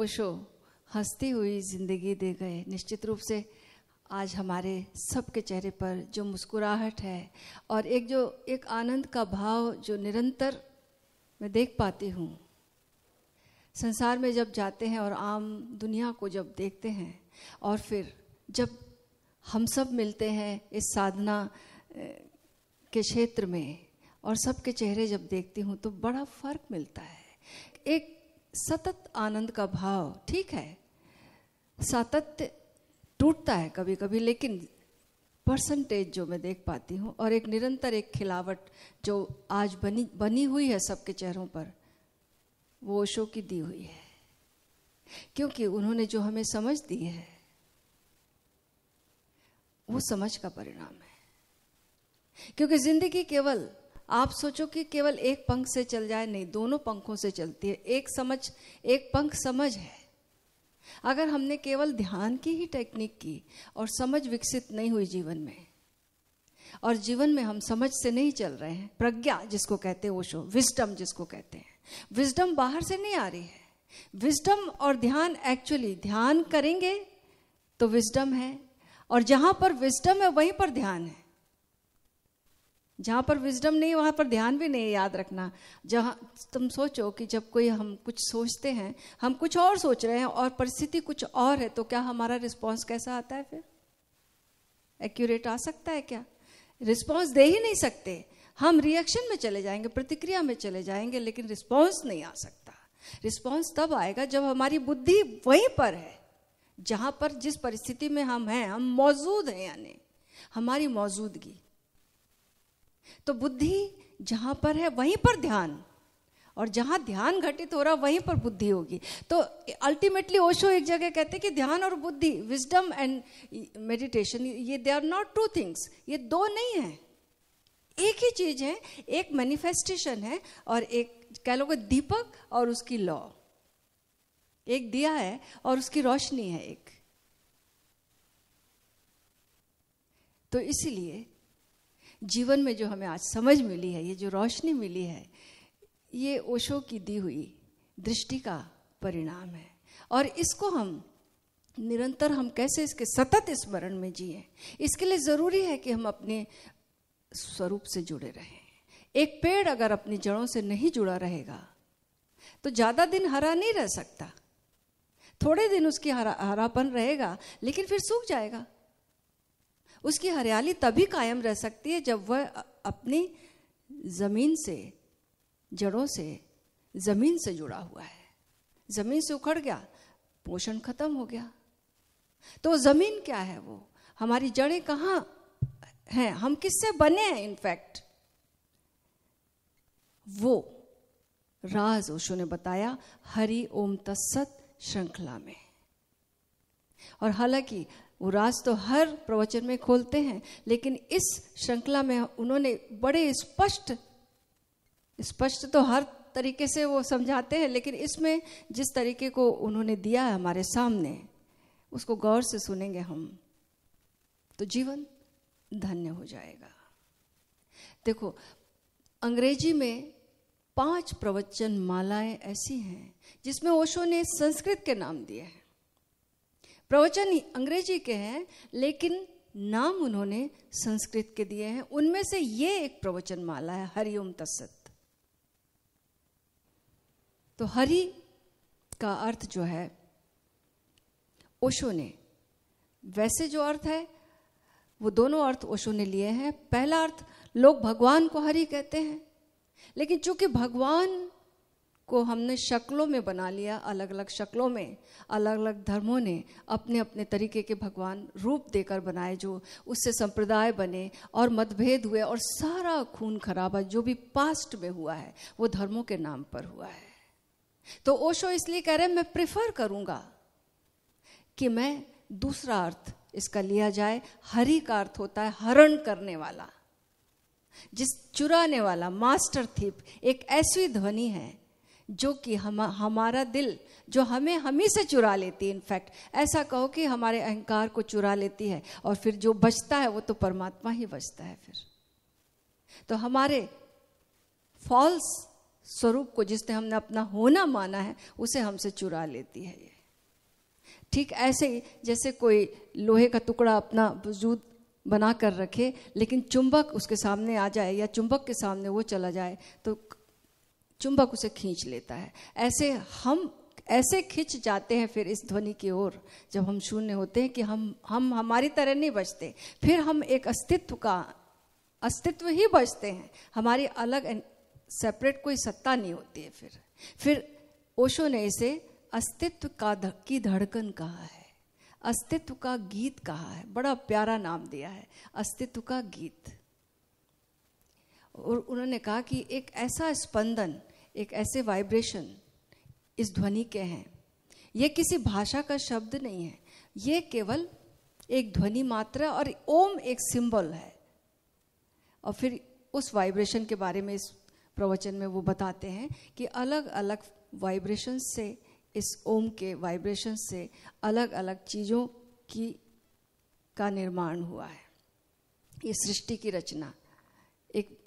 Osho show हंसती हुई जिंदगी दे गए निश्चित रूप से आज हमारे सबके चेहरे पर जो मुस्कुराहट है और एक जो एक आनंद का भाव जो निरंतर मैं देख पाती हूँ संसार में जब जाते हैं और आम दुनिया को जब देखते हैं और फिर जब हम सब मिलते हैं इस साधना के क्षेत्र में और सबके चेहरे जब देखती हूँ तो बड़ा फर्क मिलता है एक सतत आनंद का भाव ठीक है सातत्य टूटता है कभी कभी लेकिन परसेंटेज जो मैं देख पाती हूँ और एक निरंतर एक खिलावट जो आज बनी बनी हुई है सबके चेहरों पर वो ओशो की दी हुई है क्योंकि उन्होंने जो हमें समझ दी है वो समझ का परिणाम है क्योंकि जिंदगी केवल आप सोचो कि केवल एक पंख से चल जाए नहीं दोनों पंखों से चलती है एक समझ एक पंख समझ है अगर हमने केवल ध्यान की ही टेक्निक की और समझ विकसित नहीं हुई जीवन में और जीवन में हम समझ से नहीं चल रहे हैं प्रज्ञा जिसको कहते हैं ओशो विजडम जिसको कहते हैं विजडम बाहर से नहीं आ रही है विजडम और ध्यान एक्चुअली ध्यान करेंगे तो विजडम है और जहां पर विजडम है वहीं पर ध्यान है जहाँ पर विजडम नहीं वहाँ पर ध्यान भी नहीं याद रखना जहाँ तुम सोचो कि जब कोई हम कुछ सोचते हैं हम कुछ और सोच रहे हैं और परिस्थिति कुछ और है तो क्या हमारा रिस्पॉन्स कैसा आता है फिर एक्यूरेट आ सकता है क्या रिस्पॉन्स दे ही नहीं सकते हम रिएक्शन में चले जाएंगे प्रतिक्रिया में चले जाएंगे लेकिन रिस्पॉन्स नहीं आ सकता रिस्पॉन्स तब आएगा जब हमारी बुद्धि वहीं पर है जहाँ पर जिस परिस्थिति में हम हैं हम मौजूद हैं यानी हमारी मौजूदगी तो बुद्धि जहां पर है वहीं पर ध्यान और जहां ध्यान घटित हो रहा वहीं पर बुद्धि होगी तो अल्टीमेटली ओशो एक जगह कहते हैं कि ध्यान और बुद्धि विजडम एंड मेडिटेशन ये they are not two things ये दो नहीं है एक ही चीज है एक मैनिफेस्टेशन है और एक कह लो दीपक और उसकी लॉ एक दिया है और उसकी रोशनी है एक तो इसलिए जीवन में जो हमें आज समझ मिली है ये जो रोशनी मिली है ये ओशो की दी हुई दृष्टि का परिणाम है और इसको हम निरंतर हम कैसे इसके सतत स्मरण में जिए इसके लिए ज़रूरी है कि हम अपने स्वरूप से जुड़े रहें एक पेड़ अगर अपनी जड़ों से नहीं जुड़ा रहेगा तो ज़्यादा दिन हरा नहीं रह सकता थोड़े दिन उसकी हरा हरापन रहेगा लेकिन फिर सूख जाएगा उसकी हरियाली तभी कायम रह सकती है जब वह अपनी ज़मीन से जड़ों से ज़मीन से जुड़ा हुआ है ज़मीन से उखड़ गया पोषण खत्म हो गया तो ज़मीन क्या है वो हमारी जड़ें कहाँ हैं हम किससे बने हैं इनफैक्ट वो राज ओशो ने बताया हरि ओम तस्सत श्रृंखला में और हालांकि वो राज तो हर प्रवचन में खोलते हैं लेकिन इस श्रृंखला में उन्होंने बड़े स्पष्ट स्पष्ट तो हर तरीके से वो समझाते हैं लेकिन इसमें जिस तरीके को उन्होंने दिया है हमारे सामने उसको गौर से सुनेंगे हम तो जीवन धन्य हो जाएगा देखो अंग्रेजी में पांच प्रवचन मालाएं ऐसी हैं जिसमें ओशो ने संस्कृत के नाम दिए हैं प्रवचन अंग्रेजी के हैं लेकिन नाम उन्होंने संस्कृत के दिए हैं उनमें से ये एक प्रवचन माला है हरिओम तस्त तो हरि का अर्थ जो है ओशो ने वैसे जो अर्थ है वो दोनों अर्थ ओशो ने लिए हैं पहला अर्थ लोग भगवान को हरि कहते हैं लेकिन चूंकि भगवान को हमने शक्लों में बना लिया अलग अलग शक्लों में अलग अलग धर्मों ने अपने अपने तरीके के भगवान रूप देकर बनाए जो उससे संप्रदाय बने और मतभेद हुए और सारा खून खराबा जो भी पास्ट में हुआ है वो धर्मों के नाम पर हुआ है तो ओशो इसलिए कह रहे हैं मैं प्रिफर करूंगा कि मैं दूसरा अर्थ इसका लिया जाए हरि का अर्थ होता है हरण करने वाला जिस चुराने वाला मास्टर थीप एक ऐसी ध्वनि है जो कि हम हमारा दिल जो हमें हम ही से चुरा लेती है इनफैक्ट ऐसा कहो कि हमारे अहंकार को चुरा लेती है और फिर जो बचता है वो तो परमात्मा ही बचता है फिर तो हमारे फॉल्स स्वरूप को जिसने हमने अपना होना माना है उसे हमसे चुरा लेती है ये ठीक ऐसे ही जैसे कोई लोहे का टुकड़ा अपना वजूद बना कर रखे लेकिन चुंबक उसके सामने आ जाए या चुंबक के सामने वो चला जाए तो चुंबक उसे खींच लेता है ऐसे हम ऐसे खिंच जाते हैं फिर इस ध्वनि की ओर जब हम शून्य होते हैं कि हम हम हमारी तरह नहीं बचते फिर हम एक अस्तित्व का अस्तित्व ही बचते हैं हमारी अलग एंड सेपरेट कोई सत्ता नहीं होती है फिर फिर ओशो ने इसे अस्तित्व का ध, की धड़कन कहा है अस्तित्व का गीत कहा है बड़ा प्यारा नाम दिया है अस्तित्व का गीत और उन्होंने कहा कि एक ऐसा स्पंदन एक ऐसे वाइब्रेशन इस ध्वनि के हैं ये किसी भाषा का शब्द नहीं है ये केवल एक ध्वनि मात्रा और ओम एक सिंबल है और फिर उस वाइब्रेशन के बारे में इस प्रवचन में वो बताते हैं कि अलग अलग वाइब्रेशन से इस ओम के वाइब्रेशन से अलग अलग चीज़ों की का निर्माण हुआ है ये सृष्टि की रचना एक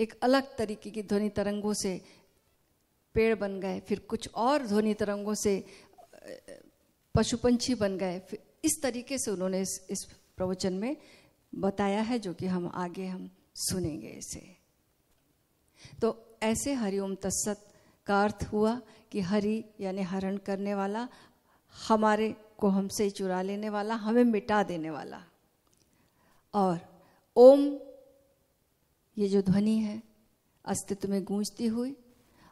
एक अलग तरीके की ध्वनि तरंगों से पेड़ बन गए फिर कुछ और ध्वनि तरंगों से पशु पंछी बन गए इस तरीके से उन्होंने इस, इस प्रवचन में बताया है जो कि हम आगे हम सुनेंगे इसे तो ऐसे हरिओम तस्सत का अर्थ हुआ कि हरि यानी हरण करने वाला हमारे को हमसे चुरा लेने वाला हमें मिटा देने वाला और ओम ये जो ध्वनि है अस्तित्व में गूंजती हुई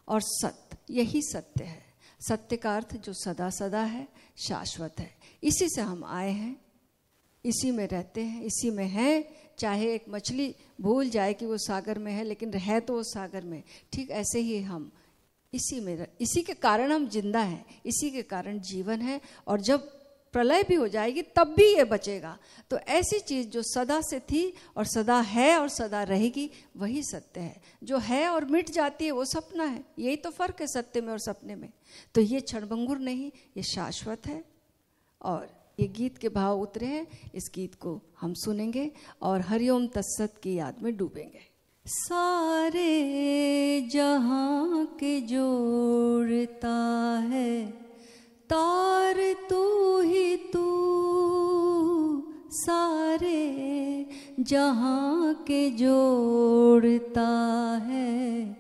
और सत्य यही सत्य है सत्य का अर्थ जो सदा सदा है शाश्वत है इसी से हम आए हैं इसी में रहते हैं इसी में हैं चाहे एक मछली भूल जाए कि वो सागर में है लेकिन है तो वो सागर में ठीक ऐसे ही हम इसी में इसी के कारण हम जिंदा हैं इसी के कारण जीवन है और जब प्रलय भी हो जाएगी तब भी ये बचेगा तो ऐसी चीज़ जो सदा से थी और सदा है और सदा रहेगी वही सत्य है जो है और मिट जाती है वो सपना है यही तो फर्क है सत्य में और सपने में तो ये क्षणभंगुर नहीं ये शाश्वत है और ये गीत के भाव उतरे हैं इस गीत को हम सुनेंगे और हरिओम तस्सत की याद में डूबेंगे सारे जहाँ के जोड़ता है तार तू ही तू सारे जहाँ के जोड़ता है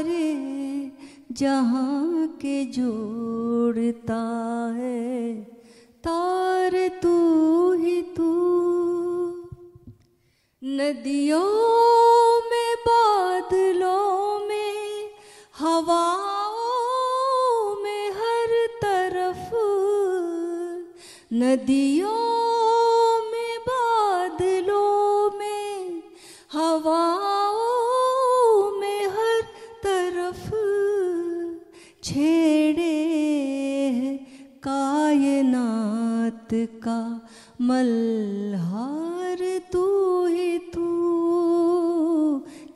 सारे जहाँ के जोड़ता है तार तू ही तू नदियों में बादलों में हवाओं में हर तरफ नदियों छेड़े है कायनात का मल्हार तू ही तू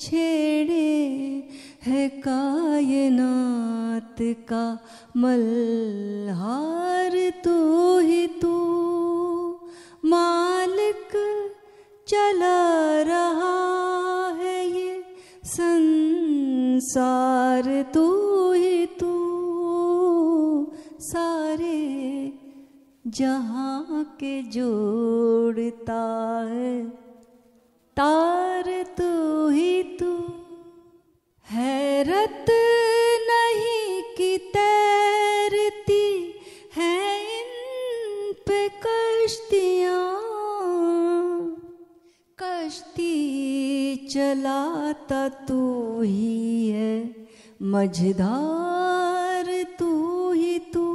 छेड़े है कायनात का मल्हार जहाँ के जोड़ता है तार तू ही तू हैरत नहीं कि तैरती है इन पे कश्तियाँ कश्ती चलाता तू ही है मझधार तू ही तू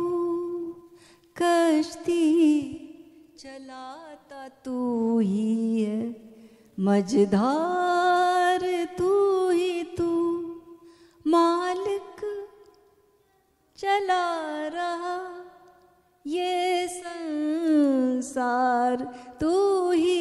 कश्ती चलाता तू ही है मझधार तू ही तू मालिक चला रहा ये संसार तू ही